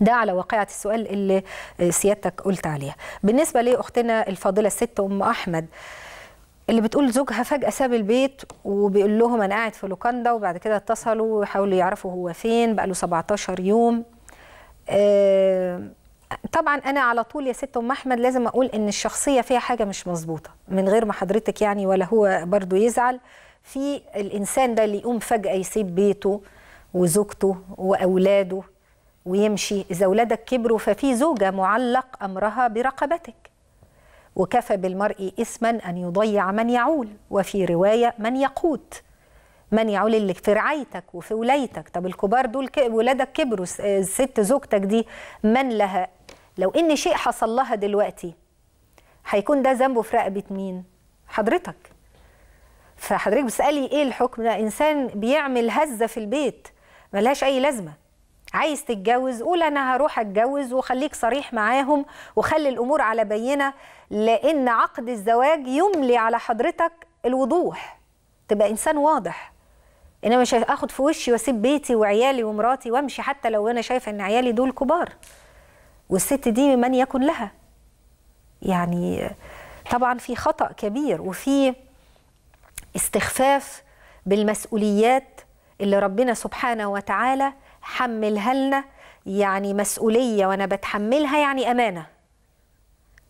ده على واقعة السؤال اللي آه، سيادتك قلت عليها بالنسبة لأختنا الفاضلة الست أم أحمد اللي بتقول زوجها فجأة ساب البيت وبيقول لهم أنا قاعد في لوكاندا وبعد كده اتصلوا وحاولوا يعرفوا هو فين بقى له 17 يوم آه، طبعا انا على طول يا ست ام احمد لازم اقول ان الشخصيه فيها حاجه مش مظبوطه من غير ما حضرتك يعني ولا هو برضو يزعل في الانسان ده اللي يقوم فجاه يسيب بيته وزوجته واولاده ويمشي إذا ولادك كبروا ففي زوجة معلق أمرها برقبتك وكفى بالمرء إثما أن يضيع من يعول وفي رواية من يقوت من يعول اللي في رعايتك وفي ولايتك طب الكبار دول ولادك كبروا الست زوجتك دي من لها لو إن شيء حصل لها دلوقتي هيكون ده ذنبه في رقبة مين حضرتك فحضرتك بتسألي إيه الحكم ده إنسان بيعمل هزة في البيت ملهاش أي لازمة عايز تتجوز قول انا هروح اتجوز وخليك صريح معاهم وخلي الامور على بينه لان عقد الزواج يملي على حضرتك الوضوح تبقى انسان واضح انا مش هاخد في وشي واسيب بيتي وعيالي ومراتي وامشي حتى لو انا شايفه ان عيالي دول كبار والست دي من يكن لها يعني طبعا في خطا كبير وفي استخفاف بالمسؤوليات اللي ربنا سبحانه وتعالى حملها لنا يعني مسؤولية وأنا بتحملها يعني أمانة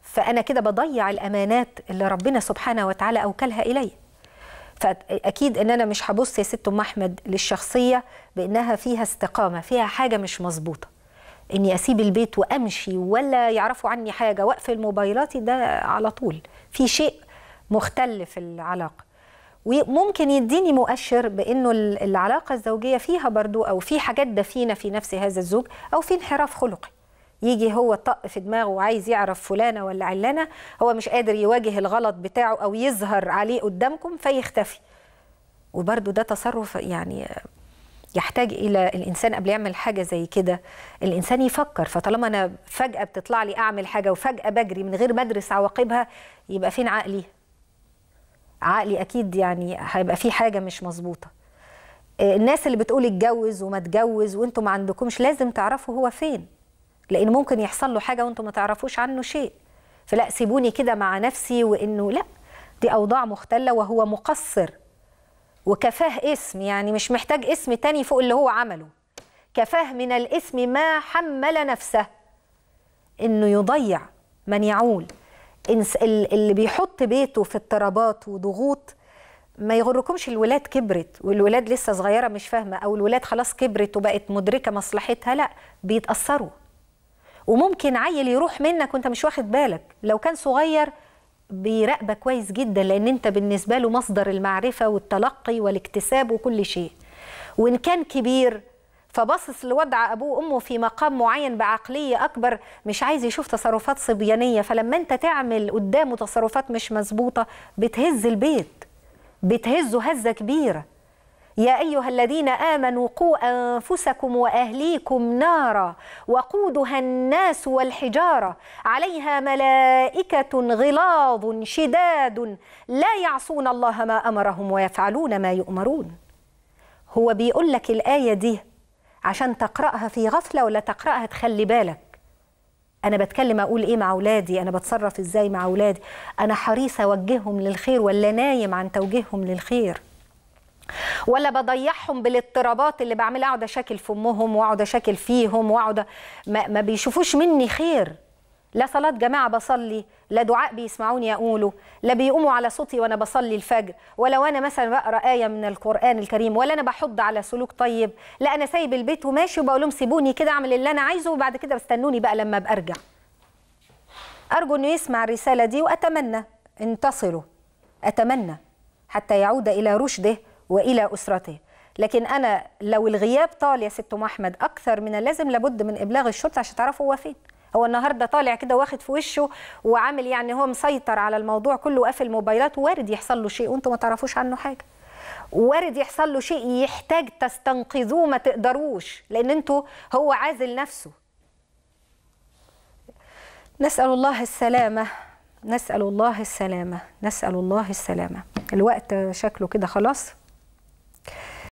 فأنا كده بضيع الأمانات اللي ربنا سبحانه وتعالى أوكلها إلي فأكيد إن أنا مش هبص يا ست أم أحمد للشخصية بإنها فيها استقامة فيها حاجة مش مظبوطة إني أسيب البيت وأمشي ولا يعرفوا عني حاجة وأقفل موبايلاتي ده على طول في شيء مختل في العلاقة وممكن يديني مؤشر بانه العلاقه الزوجيه فيها برضو او في حاجات دفينه في نفس هذا الزوج او في انحراف خلقي يجي هو طق في دماغه وعايز يعرف فلانه ولا علانه هو مش قادر يواجه الغلط بتاعه او يظهر عليه قدامكم فيختفي وبرضو ده تصرف يعني يحتاج الى الانسان قبل يعمل حاجه زي كده الانسان يفكر فطالما انا فجاه بتطلع لي اعمل حاجه وفجاه بجري من غير ما ادرس عواقبها يبقى فين عقلي عقلي اكيد يعني هيبقى في حاجه مش مظبوطه آه، الناس اللي بتقول اتجوز وما اتجوز وانتم ما عندكمش لازم تعرفوا هو فين لان ممكن يحصل له حاجه وانتم ما تعرفوش عنه شيء فلا سيبوني كده مع نفسي وانه لا دي اوضاع مختله وهو مقصر وكفاه اسم يعني مش محتاج اسم تاني فوق اللي هو عمله كفاه من الاسم ما حمل نفسه انه يضيع من يعول اللي بيحط بيته في اضطرابات وضغوط ما يغركمش الولاد كبرت والولاد لسه صغيره مش فاهمه او الولاد خلاص كبرت وبقت مدركه مصلحتها لا بيتاثروا وممكن عيل يروح منك وانت مش واخد بالك لو كان صغير بيراقبك كويس جدا لان انت بالنسبه له مصدر المعرفه والتلقي والاكتساب وكل شيء وان كان كبير فباصص لوضع ابوه وامه في مقام معين بعقليه اكبر مش عايز يشوف تصرفات صبيانيه فلما انت تعمل قدامه تصرفات مش مظبوطه بتهز البيت بتهزه هزه كبيره يا أيها الذين آمنوا قوا أنفسكم وأهليكم نارا وقودها الناس والحجارة عليها ملائكة غلاظ شداد لا يعصون الله ما أمرهم ويفعلون ما يؤمرون هو بيقول لك الآية دي عشان تقرأها في غفلة ولا تقرأها تخلي بالك أنا بتكلم أقول إيه مع أولادي أنا بتصرف إزاي مع أولادي أنا حريصه أوجههم للخير ولا نايم عن توجيههم للخير ولا بضيعهم بالاضطرابات اللي بعملها اقعد اشاكل في امهم واقعد اشاكل فيهم واقعد ما, ما بيشوفوش مني خير لا صلاة جماعة بصلي لا دعاء بيسمعوني أقوله لا بيقوموا على صوتي وأنا بصلي الفجر ولا وأنا مثلا بقرأ آية من القرآن الكريم ولا أنا بحض على سلوك طيب لا أنا سايب البيت وماشي وبقول لهم سيبوني كده أعمل اللي أنا عايزه وبعد كده بستنوني بقى لما بأرجع أرجو أنه يسمع الرسالة دي وأتمنى أن أتمنى حتى يعود إلى رشده وإلى أسرته لكن أنا لو الغياب طال يا ست أم أحمد أكثر من اللازم لابد من إبلاغ الشرطة عشان تعرفوا هو فين هو النهارده طالع كده واخد في وشه وعامل يعني هو مسيطر على الموضوع كله وقافل موبايلات وارد يحصل له شيء وانتم ما تعرفوش عنه حاجه وارد يحصل له شيء يحتاج تستنقذوه ما تقدروش لان انتوا هو عازل نفسه نسال الله السلامه نسال الله السلامه نسال الله السلامه الوقت شكله كده خلاص